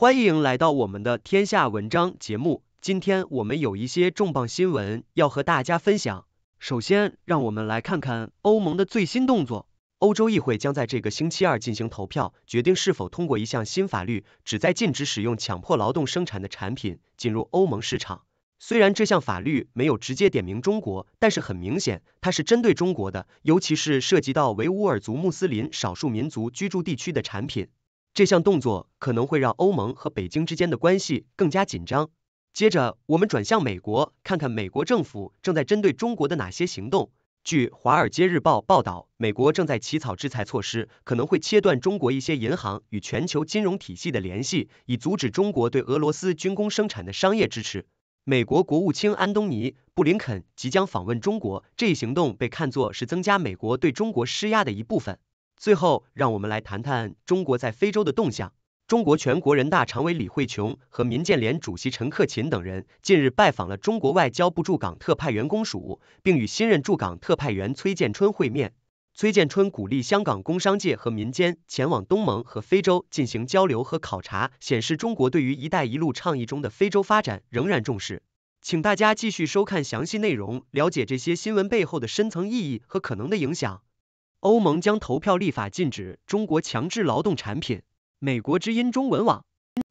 欢迎来到我们的天下文章节目，今天我们有一些重磅新闻要和大家分享。首先，让我们来看看欧盟的最新动作。欧洲议会将在这个星期二进行投票，决定是否通过一项新法律，旨在禁止使用强迫劳动生产的产品进入欧盟市场。虽然这项法律没有直接点名中国，但是很明显，它是针对中国的，尤其是涉及到维吾尔族穆斯林少数民族居住地区的产品。这项动作可能会让欧盟和北京之间的关系更加紧张。接着，我们转向美国，看看美国政府正在针对中国的哪些行动。据《华尔街日报》报道，美国正在起草制裁措施，可能会切断中国一些银行与全球金融体系的联系，以阻止中国对俄罗斯军工生产的商业支持。美国国务卿安东尼·布林肯即将访问中国，这一行动被看作是增加美国对中国施压的一部分。最后，让我们来谈谈中国在非洲的动向。中国全国人大常委李慧琼和民建联主席陈克勤等人近日拜访了中国外交部驻港特派员公署，并与新任驻港特派员崔建春会面。崔建春鼓励香港工商界和民间前往东盟和非洲进行交流和考察，显示中国对于“一带一路”倡议中的非洲发展仍然重视。请大家继续收看详细内容，了解这些新闻背后的深层意义和可能的影响。欧盟将投票立法禁止中国强制劳动产品。美国之音中文网，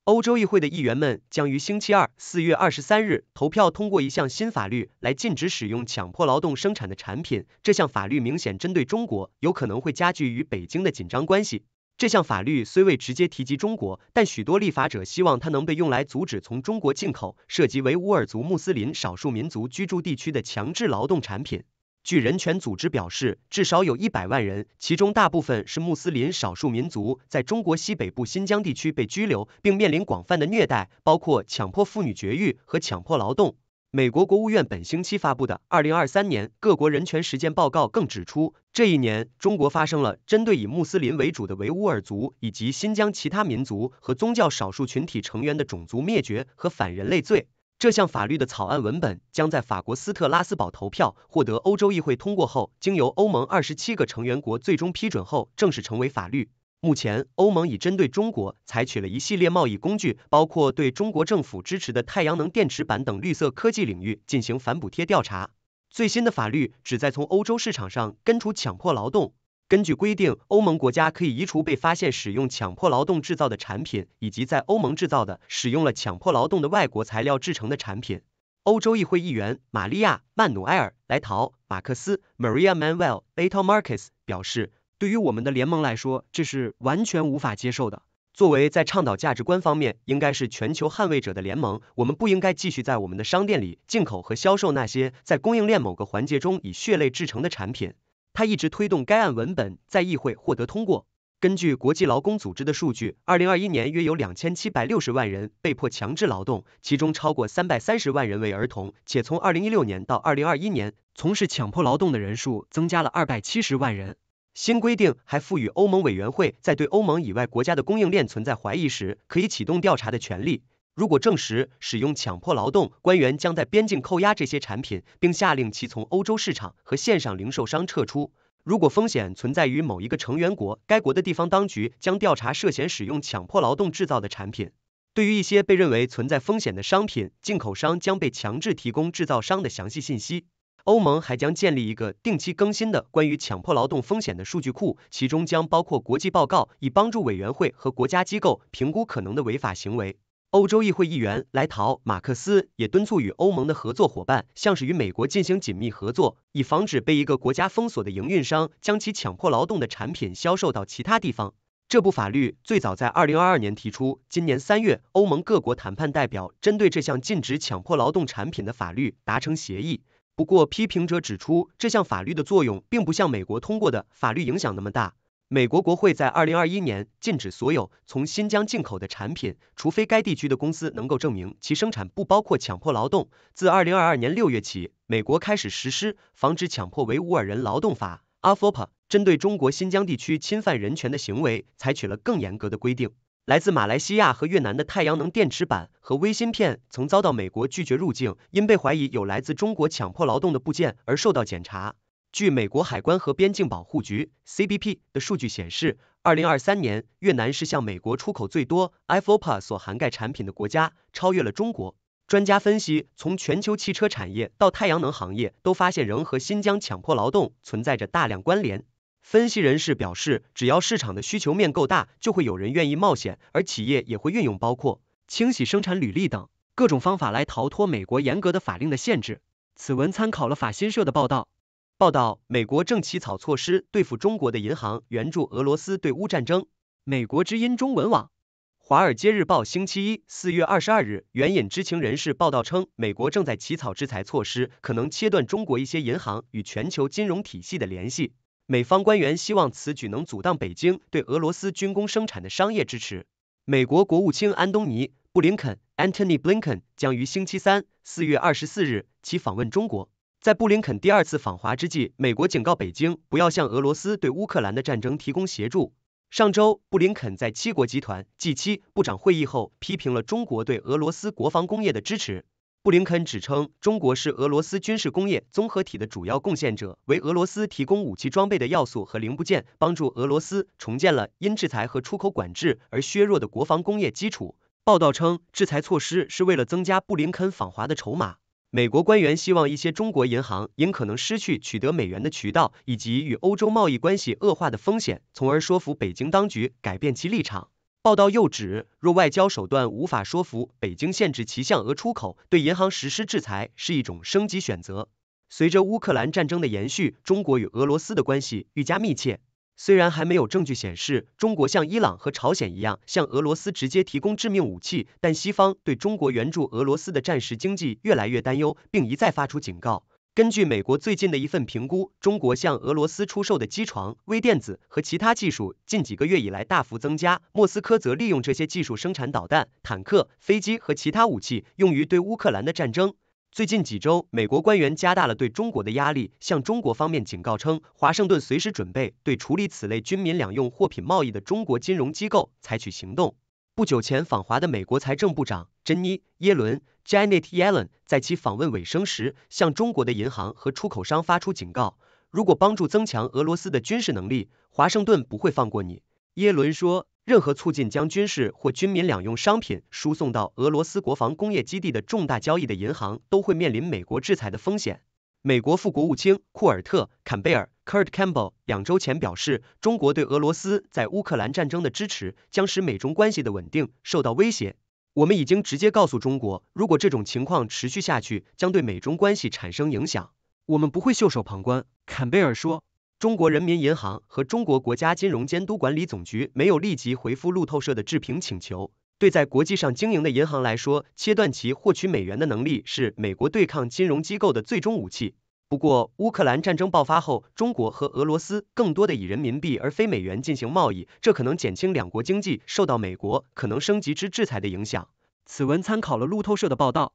欧洲议会的议员们将于星期二，四月二十三日投票通过一项新法律来禁止使用强迫劳动生产的产品。这项法律明显针对中国，有可能会加剧与北京的紧张关系。这项法律虽未直接提及中国，但许多立法者希望它能被用来阻止从中国进口涉及维吾尔族穆斯林少数民族居住地区的强制劳动产品。据人权组织表示，至少有一百万人，其中大部分是穆斯林少数民族，在中国西北部新疆地区被拘留，并面临广泛的虐待，包括强迫妇女绝育和强迫劳动。美国国务院本星期发布的《二零二三年各国人权实践报告》更指出，这一年，中国发生了针对以穆斯林为主的维吾尔族以及新疆其他民族和宗教少数群体成员的种族灭绝和反人类罪。这项法律的草案文本将在法国斯特拉斯堡投票获得欧洲议会通过后，经由欧盟二十七个成员国最终批准后，正式成为法律。目前，欧盟已针对中国采取了一系列贸易工具，包括对中国政府支持的太阳能电池板等绿色科技领域进行反补贴调查。最新的法律旨在从欧洲市场上根除强迫劳动。根据规定，欧盟国家可以移除被发现使用强迫劳动制造的产品，以及在欧盟制造的使用了强迫劳动的外国材料制成的产品。欧洲议会议员玛利亚·曼努埃尔·莱陶·马克思 （Maria Manuel a t o m a r c u s 表示：“对于我们的联盟来说，这是完全无法接受的。作为在倡导价值观方面应该是全球捍卫者的联盟，我们不应该继续在我们的商店里进口和销售那些在供应链某个环节中以血泪制成的产品。”他一直推动该案文本在议会获得通过。根据国际劳工组织的数据，二零二一年约有两千七百六十万人被迫强制劳动，其中超过三百三十万人为儿童，且从二零一六年到二零二一年，从事强迫劳动的人数增加了二百七十万人。新规定还赋予欧盟委员会在对欧盟以外国家的供应链存在怀疑时，可以启动调查的权利。如果证实使用强迫劳动，官员将在边境扣押这些产品，并下令其从欧洲市场和线上零售商撤出。如果风险存在于某一个成员国，该国的地方当局将调查涉嫌使用强迫劳动制造的产品。对于一些被认为存在风险的商品，进口商将被强制提供制造商的详细信息。欧盟还将建立一个定期更新的关于强迫劳动风险的数据库，其中将包括国际报告，以帮助委员会和国家机构评估可能的违法行为。欧洲议会议员莱陶·马克思也敦促与欧盟的合作伙伴，像是与美国进行紧密合作，以防止被一个国家封锁的营运商将其强迫劳动的产品销售到其他地方。这部法律最早在二零二二年提出，今年三月，欧盟各国谈判代表针对这项禁止强迫劳动产品的法律达成协议。不过，批评者指出，这项法律的作用并不像美国通过的法律影响那么大。美国国会在二零二一年禁止所有从新疆进口的产品，除非该地区的公司能够证明其生产不包括强迫劳动。自二零二二年六月起，美国开始实施《防止强迫维吾尔人劳动法 a f o p a 针对中国新疆地区侵犯人权的行为采取了更严格的规定。来自马来西亚和越南的太阳能电池板和微芯片曾遭到美国拒绝入境，因被怀疑有来自中国强迫劳动的部件而受到检查。据美国海关和边境保护局 （CBP） 的数据显示，二零二三年越南是向美国出口最多《i FOPA》所涵盖产品的国家，超越了中国。专家分析，从全球汽车产业到太阳能行业，都发现仍和新疆强迫劳动存在着大量关联。分析人士表示，只要市场的需求面够大，就会有人愿意冒险，而企业也会运用包括清洗生产履历等各种方法来逃脱美国严格的法令的限制。此文参考了法新社的报道。报道：美国正起草措施对付中国的银行援助俄罗斯对乌战争。美国之音中文网，《华尔街日报》星期一（四月二十二日）援引知情人士报道称，美国正在起草制裁措施，可能切断中国一些银行与全球金融体系的联系。美方官员希望此举能阻挡北京对俄罗斯军工生产的商业支持。美国国务卿安东尼·布林肯 （Anthony Blinken） 将于星期三（四月二十四日）起访问中国。在布林肯第二次访华之际，美国警告北京不要向俄罗斯对乌克兰的战争提供协助。上周，布林肯在七国集团 （G7） 部长会议后批评了中国对俄罗斯国防工业的支持。布林肯指称，中国是俄罗斯军事工业综合体的主要贡献者，为俄罗斯提供武器装备的要素和零部件，帮助俄罗斯重建了因制裁和出口管制而削弱的国防工业基础。报道称，制裁措施是为了增加布林肯访华的筹码。美国官员希望一些中国银行因可能失去取得美元的渠道以及与欧洲贸易关系恶化的风险，从而说服北京当局改变其立场。报道又指，若外交手段无法说服北京限制其向俄出口，对银行实施制裁是一种升级选择。随着乌克兰战争的延续，中国与俄罗斯的关系愈加密切。虽然还没有证据显示中国像伊朗和朝鲜一样向俄罗斯直接提供致命武器，但西方对中国援助俄罗斯的战时经济越来越担忧，并一再发出警告。根据美国最近的一份评估，中国向俄罗斯出售的机床、微电子和其他技术近几个月以来大幅增加。莫斯科则利用这些技术生产导弹、坦克、飞机和其他武器，用于对乌克兰的战争。最近几周，美国官员加大了对中国的压力，向中国方面警告称，华盛顿随时准备对处理此类军民两用货品贸易的中国金融机构采取行动。不久前访华的美国财政部长珍妮·耶伦 （Janet Yellen） 在其访问尾声时，向中国的银行和出口商发出警告：如果帮助增强俄罗斯的军事能力，华盛顿不会放过你。耶伦说，任何促进将军事或军民两用商品输送到俄罗斯国防工业基地的重大交易的银行，都会面临美国制裁的风险。美国副国务卿库尔特·坎贝尔 （Kurt Campbell） 两周前表示，中国对俄罗斯在乌克兰战争的支持，将使美中关系的稳定受到威胁。我们已经直接告诉中国，如果这种情况持续下去，将对美中关系产生影响。我们不会袖手旁观，坎贝尔说。中国人民银行和中国国家金融监督管理总局没有立即回复路透社的置评请求。对在国际上经营的银行来说，切断其获取美元的能力是美国对抗金融机构的最终武器。不过，乌克兰战争爆发后，中国和俄罗斯更多的以人民币而非美元进行贸易，这可能减轻两国经济受到美国可能升级之制裁的影响。此文参考了路透社的报道。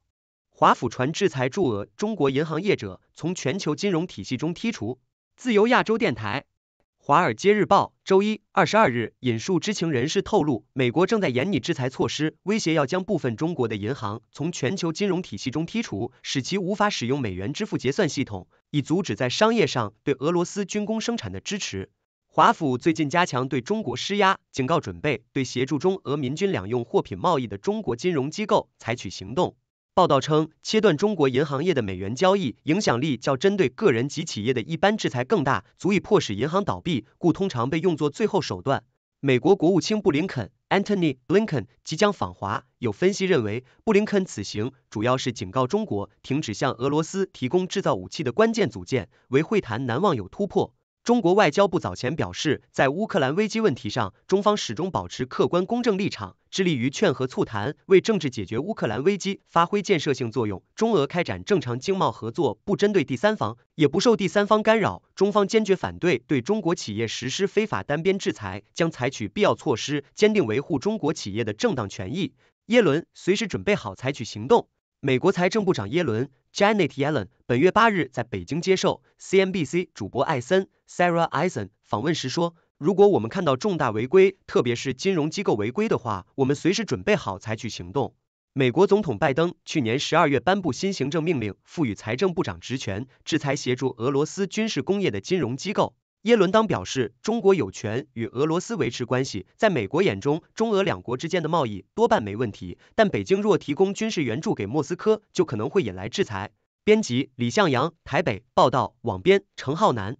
华府传制裁驻俄，中国银行业者从全球金融体系中剔除。自由亚洲电台、《华尔街日报》周一（二十二日）引述知情人士透露，美国正在严厉制裁措施，威胁要将部分中国的银行从全球金融体系中剔除，使其无法使用美元支付结算系统，以阻止在商业上对俄罗斯军工生产的支持。华府最近加强对中国施压，警告准备对协助中俄民军两用货品贸易的中国金融机构采取行动。报道称，切断中国银行业的美元交易影响力较针对个人及企业的一般制裁更大，足以迫使银行倒闭，故通常被用作最后手段。美国国务卿布林肯 （Antony Blinken） 即将访华，有分析认为，布林肯此行主要是警告中国停止向俄罗斯提供制造武器的关键组件，为会谈难忘有突破。中国外交部早前表示，在乌克兰危机问题上，中方始终保持客观公正立场，致力于劝和促谈，为政治解决乌克兰危机发挥建设性作用。中俄开展正常经贸合作，不针对第三方，也不受第三方干扰。中方坚决反对对中国企业实施非法单边制裁，将采取必要措施，坚定维护中国企业的正当权益。耶伦随时准备好采取行动。美国财政部长耶伦 Janet Yellen 本月八日在北京接受 CNBC 主播艾森 Sarah Eisen 访问时说，如果我们看到重大违规，特别是金融机构违规的话，我们随时准备好采取行动。美国总统拜登去年十二月颁布新行政命令，赋予财政部长职权，制裁协助俄罗斯军事工业的金融机构。耶伦当表示，中国有权与俄罗斯维持关系。在美国眼中，中俄两国之间的贸易多半没问题，但北京若提供军事援助给莫斯科，就可能会引来制裁。编辑：李向阳，台北报道，网编：程浩南。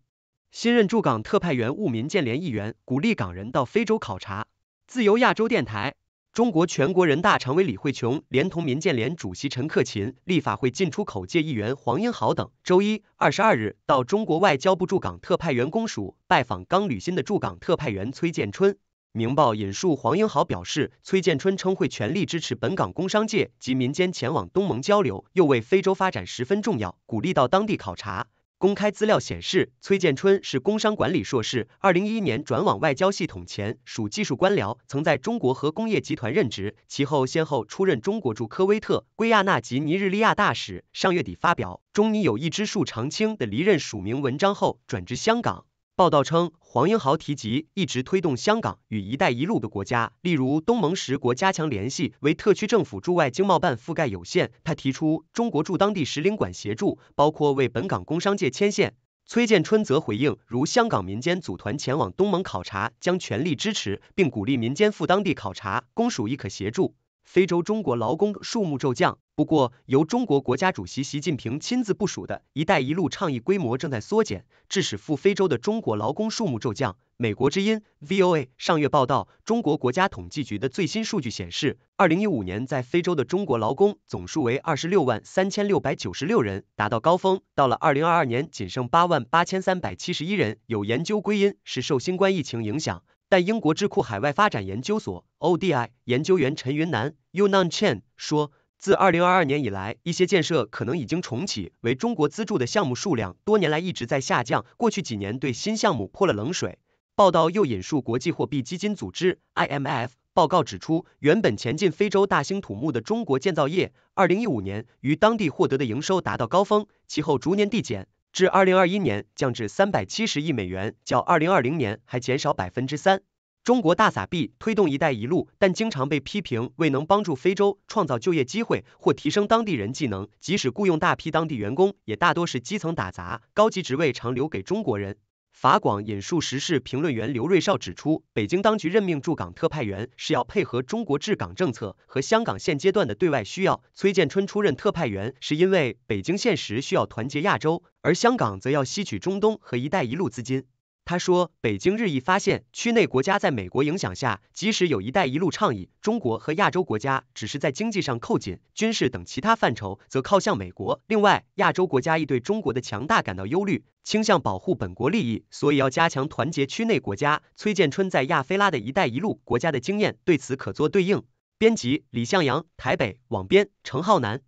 新任驻港特派员务民建联议员鼓励港人到非洲考察。自由亚洲电台。中国全国人大常委李慧琼，连同民建联主席陈克勤、立法会进出口界议员黄英豪等，周一、二十二日到中国外交部驻港特派员公署拜访刚履新的驻港特派员崔建春。明报引述黄英豪表示，崔建春称会全力支持本港工商界及民间前往东盟交流，又为非洲发展十分重要，鼓励到当地考察。公开资料显示，崔建春是工商管理硕士。二零一一年转往外交系统前属技术官僚，曾在中国核工业集团任职。其后先后出任中国驻科威特、圭亚那及尼日利亚大使。上月底发表“中尼友谊之树常青”的离任署名文章后，转至香港。报道称，黄英豪提及一直推动香港与“一带一路”的国家，例如东盟十国加强联系。为特区政府驻外经贸办覆盖有限，他提出中国驻当地使领馆协助，包括为本港工商界牵线。崔建春则回应，如香港民间组团前往东盟考察，将全力支持，并鼓励民间赴当地考察，公署亦可协助。非洲中国劳工数目骤降。不过，由中国国家主席习近平亲自部署的“一带一路”倡议规模正在缩减，致使赴非洲的中国劳工数目骤降。美国之音 （VOA） 上月报道，中国国家统计局的最新数据显示，二零一五年在非洲的中国劳工总数为二十六万三千六百九十六人，达到高峰；到了二零二二年，仅剩八万八千三百七十一人。有研究归因是受新冠疫情影响，但英国智库海外发展研究所 （ODI） 研究员陈云南 （Yun Nan Chen） 说。自二零二二年以来，一些建设可能已经重启。为中国资助的项目数量多年来一直在下降。过去几年对新项目泼了冷水。报道又引述国际货币基金组织 （IMF） 报告指出，原本前进非洲大兴土木的中国建造业，二零一五年于当地获得的营收达到高峰，其后逐年递减，至二零二一年降至三百七十亿美元，较二零二零年还减少百分之三。中国大撒币推动“一带一路”，但经常被批评未能帮助非洲创造就业机会或提升当地人技能。即使雇佣大批当地员工，也大多是基层打杂，高级职位常留给中国人。法广引述时事评论员刘瑞绍指出，北京当局任命驻港特派员是要配合中国治港政策和香港现阶段的对外需要。崔建春出任特派员是因为北京现实需要团结亚洲，而香港则要吸取中东和“一带一路”资金。他说，北京日益发现，区内国家在美国影响下，即使有一带一路倡议，中国和亚洲国家只是在经济上扣紧，军事等其他范畴则靠向美国。另外，亚洲国家亦对中国的强大感到忧虑，倾向保护本国利益，所以要加强团结。区内国家，崔建春在亚非拉的一带一路国家的经验，对此可做对应。编辑李向阳，台北网编程浩南，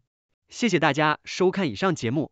谢谢大家收看以上节目。